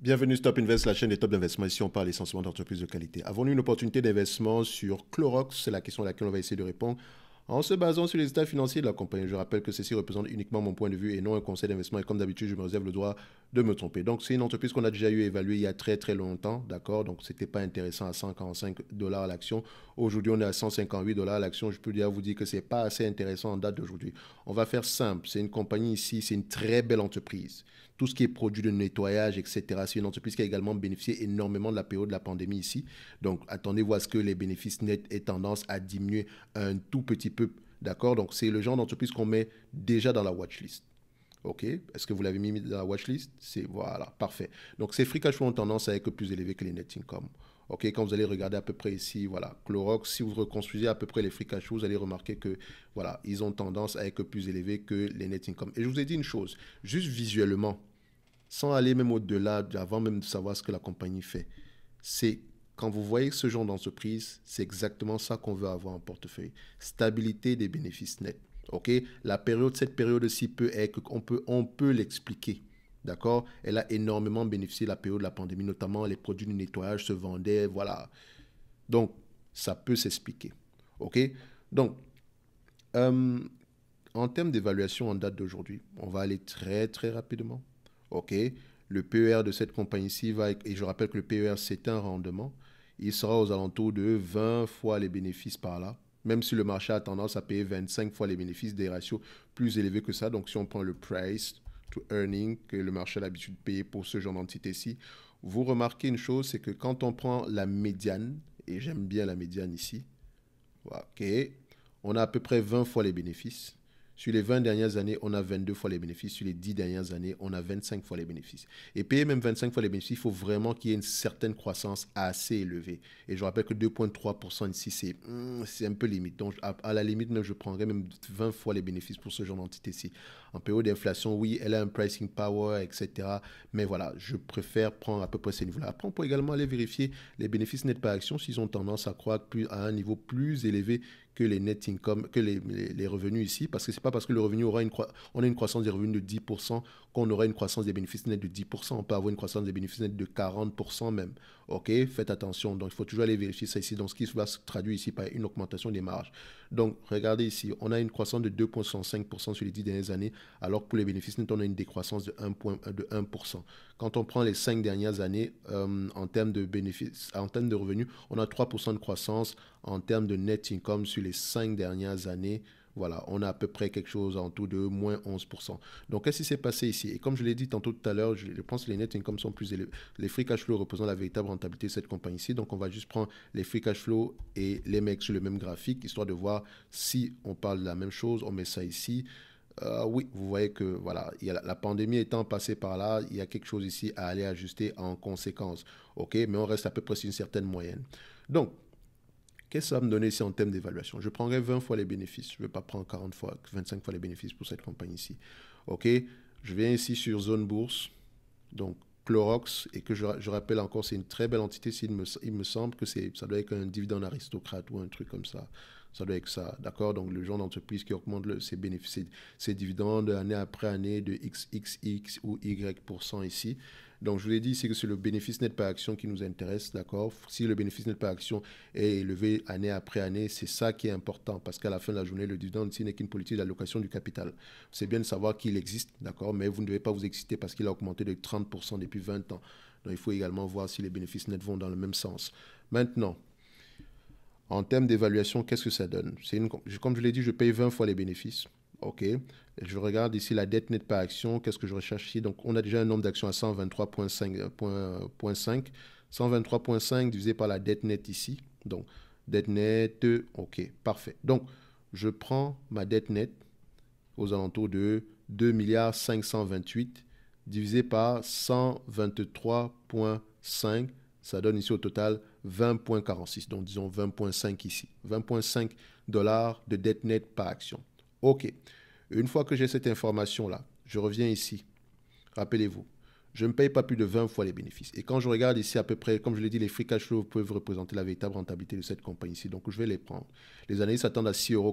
Bienvenue Stop Invest, la chaîne des top d'investissement. Ici, on parle essentiellement d'entreprises de qualité. Avons-nous une opportunité d'investissement sur Clorox C'est la question à laquelle on va essayer de répondre en se basant sur les états financiers de la compagnie, je rappelle que ceci représente uniquement mon point de vue et non un conseil d'investissement. Et comme d'habitude, je me réserve le droit de me tromper. Donc, c'est une entreprise qu'on a déjà eu évaluée il y a très très longtemps, d'accord Donc, ce n'était pas intéressant à 145 dollars l'action. Aujourd'hui, on est à 158 dollars l'action. Je peux déjà vous dire que ce n'est pas assez intéressant en date d'aujourd'hui. On va faire simple. C'est une compagnie ici, c'est une très belle entreprise. Tout ce qui est produit de nettoyage, etc. C'est une entreprise qui a également bénéficié énormément de la période de la pandémie ici. Donc, attendez-vous à ce que les bénéfices nets aient tendance à diminuer un tout petit peu D'accord Donc, c'est le genre d'entreprise qu'on met déjà dans la watchlist. OK Est-ce que vous l'avez mis dans la watchlist C'est voilà, parfait. Donc, ces free cash flow ont tendance à être plus élevés que les net income. OK Quand vous allez regarder à peu près ici, voilà, Clorox, si vous reconstruisez à peu près les free cash vous allez remarquer que, voilà, ils ont tendance à être plus élevés que les net income. Et je vous ai dit une chose, juste visuellement, sans aller même au-delà, avant même de savoir ce que la compagnie fait, c'est quand vous voyez ce genre d'entreprise, c'est exactement ça qu'on veut avoir en portefeuille. Stabilité des bénéfices nets. OK La période, cette période-ci peut être qu'on peut, on peut l'expliquer. D'accord Elle a énormément bénéficié de la période de la pandémie, notamment les produits de nettoyage se vendaient, voilà. Donc, ça peut s'expliquer. OK Donc, euh, en termes d'évaluation en date d'aujourd'hui, on va aller très, très rapidement. OK Le PER de cette compagnie-ci va, et je rappelle que le PER, c'est un rendement il sera aux alentours de 20 fois les bénéfices par là, même si le marché a tendance à payer 25 fois les bénéfices, des ratios plus élevés que ça. Donc si on prend le price to earning que le marché a l'habitude de payer pour ce genre d'entité-ci, vous remarquez une chose, c'est que quand on prend la médiane, et j'aime bien la médiane ici, on a à peu près 20 fois les bénéfices. Sur les 20 dernières années, on a 22 fois les bénéfices. Sur les 10 dernières années, on a 25 fois les bénéfices. Et payer même 25 fois les bénéfices, il faut vraiment qu'il y ait une certaine croissance assez élevée. Et je rappelle que 2,3% ici, c'est hmm, c'est un peu limite. Donc, à, la limite, même, je prendrais même 20 fois les bénéfices pour ce genre d'entité-ci. En période d'inflation, oui, elle a un pricing power, etc. Mais voilà, je préfère prendre à peu près ces niveaux-là. Après, on peut également aller vérifier les bénéfices nets par action s'ils ont tendance à croître à un niveau plus élevé que les net income, que les, revenus ici, parce que c'est pas parce que le revenu aura une on a une croissance des revenus de 10% qu'on aura une croissance des bénéfices nets de 10%. On peut avoir une croissance des bénéfices nets de 40% même. OK, faites attention. Donc, il faut toujours aller vérifier ça ici. Donc, ce qui va se traduire ici par une augmentation des marges. Donc, regardez ici, on a une croissance de 2,65% sur les 10 dernières années, alors que pour les bénéfices nets, on a une décroissance de 1%. Euh, de 1%. Quand on prend les 5 dernières années euh, en termes de bénéfices, en termes de revenus, on a 3% de croissance en termes de net income sur les 5 dernières années. Voilà, on a à peu près quelque chose en tout de moins 11%. Donc, qu'est-ce qui s'est passé ici Et comme je l'ai dit tantôt tout à l'heure, je pense que les net income sont plus élevés. Les free cash flow représentent la véritable rentabilité de cette compagnie ici. Donc, on va juste prendre les free cash flow et les mecs sur le même graphique, histoire de voir si on parle de la même chose. On met ça ici. Euh, oui, vous voyez que voilà, la, la, pandémie étant passée par là, il y a quelque chose ici à aller ajuster en conséquence. OK, mais on reste à peu près sur une certaine moyenne. Donc, Qu'est-ce que ça va me donner ici en termes d'évaluation Je prendrai 20 fois les bénéfices. Je ne vais pas prendre 40 fois, 25 fois les bénéfices pour cette compagnie ici. OK Je viens ici sur Zone Bourse. Donc, Clorox, et que je, rappelle encore, c'est une très belle entité. Il me, il me semble que ça doit être un dividende aristocrate ou un truc comme ça. Ça doit être ça, d'accord Donc, le genre d'entreprise qui augmente le, ses bénéfices, ses, ses dividendes année après année de XXX ou Y% ici. Donc, je vous l'ai dit, c'est que c'est le bénéfice net par action qui nous intéresse, d'accord Si le bénéfice net par action est élevé année après année, c'est ça qui est important parce qu'à la fin de la journée, le dividende, ce n'est qu'une politique d'allocation du capital. C'est bien de savoir qu'il existe, d'accord Mais vous ne devez pas vous exciter parce qu'il a augmenté de 30% depuis 20 ans. Donc, il faut également voir si les bénéfices nets vont dans le même sens. Maintenant, en termes d'évaluation, qu'est-ce que ça donne une, Comme je l'ai dit, je paye 20 fois les bénéfices. OK. Je regarde ici la dette nette par action. Qu'est-ce que je recherche ici Donc, on a déjà un nombre d'actions à 123.5. 123.5 euh, euh, divisé par la dette nette ici. Donc, dette nette, OK, parfait. Donc, je prends ma dette nette aux alentours de 2 milliards 528 divisé par 123.5. Ça donne ici au total 20.46. Donc, disons 20.5 ici. 20.5 dollars de dette nette par action. OK. Une fois que j'ai cette information-là, je reviens ici. Rappelez-vous, je ne paye pas plus de 20 fois les bénéfices. Et quand je regarde ici à peu près, comme je l'ai dit, les free cash flow peuvent représenter la véritable rentabilité de cette compagnie ici. Donc, je vais les prendre. Les analystes s'attendent à 6,46 euros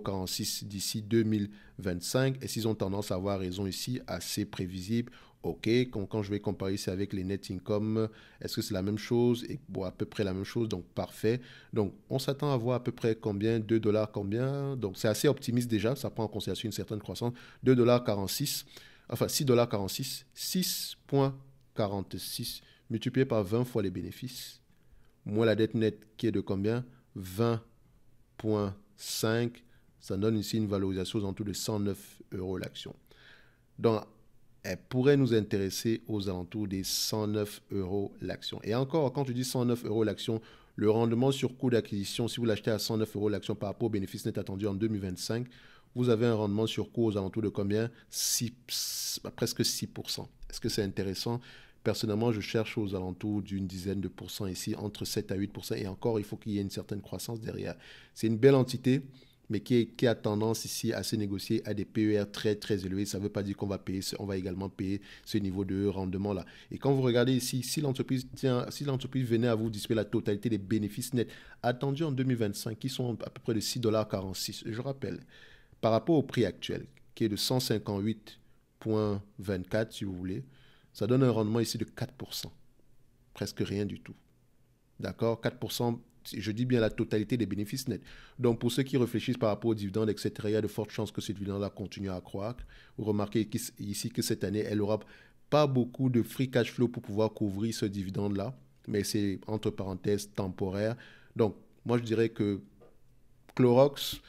d'ici 2025. Et s'ils ont tendance à avoir raison ici, assez prévisible, OK, quand, je vais comparer ça avec les net income, est-ce que c'est la même chose Et bon, à peu près la même chose, donc parfait. Donc, on s'attend à voir à peu près combien 2 dollars, combien Donc, c'est assez optimiste déjà, ça prend en considération une certaine croissance. 2 dollars 46, enfin 6 dollars 46, 6,46 multiplié par 20 fois les bénéfices, moins la dette nette qui est de combien 20,5. Ça donne ici une valorisation tout de 109 euros l'action. Donc, elle eh, pourrait nous intéresser aux alentours des 109 euros l'action. Et encore, quand tu dis 109 euros l'action, le rendement sur coût d'acquisition, si vous l'achetez à 109 euros l'action par rapport au bénéfice net attendu en 2025, vous avez un rendement sur coût aux alentours de combien 6, bah, Presque 6%. Est-ce que c'est intéressant Personnellement, je cherche aux alentours d'une dizaine de pourcents ici, entre 7 à 8 et encore, il faut qu'il y ait une certaine croissance derrière. C'est une belle entité, mais qui, qui, a tendance ici à se négocier à des PER très très élevés. Ça ne veut pas dire qu'on va payer, on va également payer ce niveau de rendement là. Et quand vous regardez ici, si l'entreprise si l'entreprise venait à vous disputer la totalité des bénéfices nets attendus en 2025, qui sont à peu près de 6,46$, je rappelle, par rapport au prix actuel, qui est de 158,24 si vous voulez, ça donne un rendement ici de 4%, presque rien du tout. D'accord 4% je dis bien la totalité des bénéfices nets. Donc pour ceux qui réfléchissent par rapport aux dividendes, etc., il y a de fortes chances que ce dividende là continue à croître. Vous remarquez ici que cette année, elle n'aura pas beaucoup de free cash flow pour pouvoir couvrir ce dividende-là, mais c'est entre parenthèses temporaire. Donc moi je dirais que Clorox,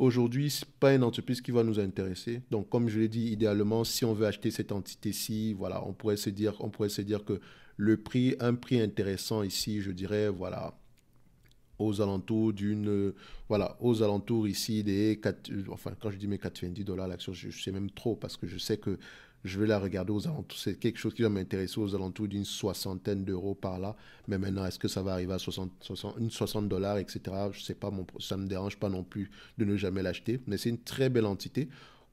Aujourd'hui, ce n'est pas une entreprise qui va nous intéresser. Donc, comme je l'ai dit, idéalement, si on veut acheter cette entité-ci, voilà, on pourrait se dire, on pourrait se dire que le prix, un prix intéressant ici, je dirais, voilà, aux alentours d'une euh, voilà aux alentours ici des euh, enfin quand je dis mes 90 dollars l'action je, sais même trop parce que je sais que je vais la regarder aux alentours c'est quelque chose qui va m'intéresser aux alentours d'une soixantaine d'euros par là mais maintenant est-ce que ça va arriver à 60 60 une 60 dollars etc je sais pas mon ça me dérange pas non plus de ne jamais l'acheter mais c'est une très belle entité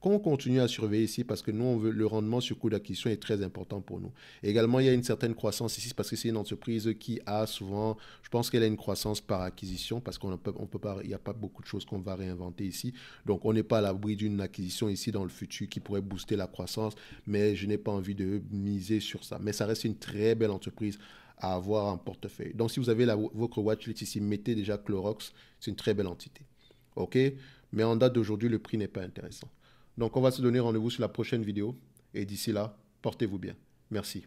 qu'on continue à surveiller ici parce que nous, on veut, le rendement sur coût d'acquisition est très important pour nous. Également, il y a une certaine croissance ici parce que c'est une entreprise qui a souvent, je pense qu'elle a une croissance par acquisition parce qu'on peut, on peut pas, il n'y a pas beaucoup de choses qu'on va réinventer ici. Donc, on n'est pas à l'abri d'une acquisition ici dans le futur qui pourrait booster la croissance, mais je n'ai pas envie de miser sur ça. Mais ça reste une très belle entreprise à avoir en portefeuille. Donc, si vous avez la, votre watchlist ici, mettez déjà Clorox, c'est une très belle entité. OK? Mais en date d'aujourd'hui, le prix n'est pas intéressant. Donc on va se donner rendez-vous sur la prochaine vidéo. Et d'ici là, portez-vous bien. Merci.